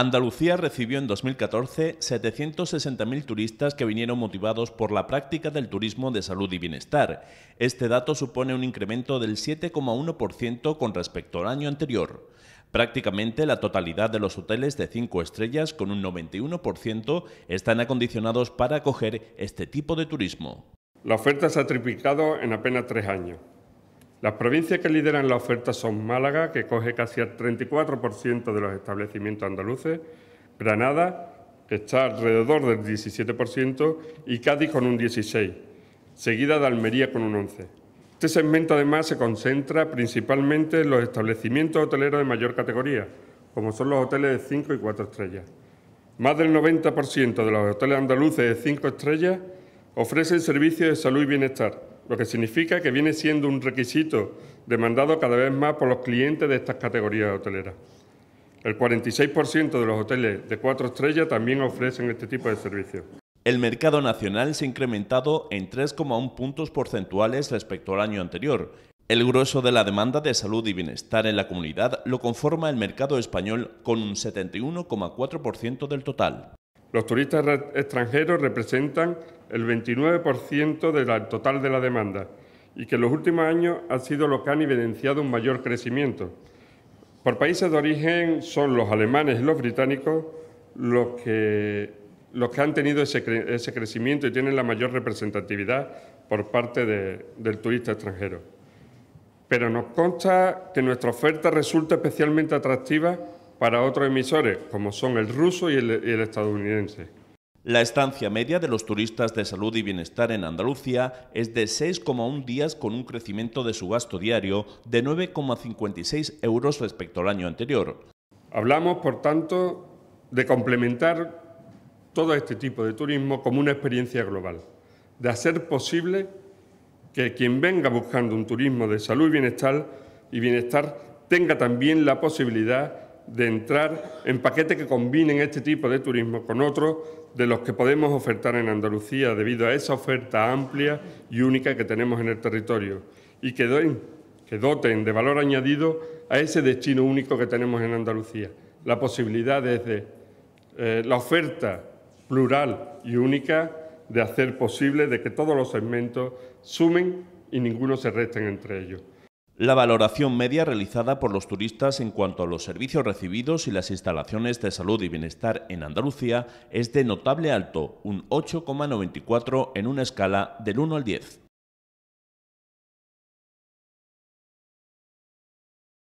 Andalucía recibió en 2014 760.000 turistas que vinieron motivados por la práctica del turismo de salud y bienestar. Este dato supone un incremento del 7,1% con respecto al año anterior. Prácticamente la totalidad de los hoteles de cinco estrellas, con un 91%, están acondicionados para acoger este tipo de turismo. La oferta se ha triplicado en apenas tres años las provincias que lideran la oferta son Málaga, que coge casi el 34% de los establecimientos andaluces, Granada, que está alrededor del 17%, y Cádiz con un 16%, seguida de Almería con un 11%. Este segmento además se concentra principalmente en los establecimientos hoteleros de mayor categoría, como son los hoteles de 5 y 4 estrellas. Más del 90% de los hoteles andaluces de 5 estrellas ofrecen servicios de salud y bienestar, lo que significa que viene siendo un requisito demandado cada vez más por los clientes de estas categorías hoteleras. El 46% de los hoteles de cuatro estrellas también ofrecen este tipo de servicios. El mercado nacional se ha incrementado en 3,1 puntos porcentuales respecto al año anterior. El grueso de la demanda de salud y bienestar en la comunidad lo conforma el mercado español con un 71,4% del total. Los turistas extranjeros representan el 29% del total de la demanda y que en los últimos años han sido los que han evidenciado un mayor crecimiento. Por países de origen son los alemanes y los británicos los que, los que han tenido ese, crecimiento y tienen la mayor representatividad por parte del turista extranjero. Pero nos consta que nuestra oferta resulta especialmente atractiva para otros emisores, como son el ruso y el, estadounidense. La estancia media de los turistas de salud y bienestar en Andalucía es de 6,1 días con un crecimiento de su gasto diario de 9,56 euros respecto al año anterior. Hablamos, por tanto, de complementar todo este tipo de turismo como una experiencia global, de hacer posible que quien venga buscando un turismo de salud y bienestar, y bienestar tenga también la posibilidad de entrar en paquetes que combinen este tipo de turismo con otros de los que podemos ofertar en Andalucía debido a esa oferta amplia y única que tenemos en el territorio y que, doten de valor añadido a ese destino único que tenemos en Andalucía. La posibilidad desde eh, la oferta plural y única de hacer posible de que todos los segmentos sumen y ninguno se resten entre ellos. La valoración media realizada por los turistas en cuanto a los servicios recibidos y las instalaciones de salud y bienestar en Andalucía es de notable alto, un 8,94 en una escala del 1 al 10.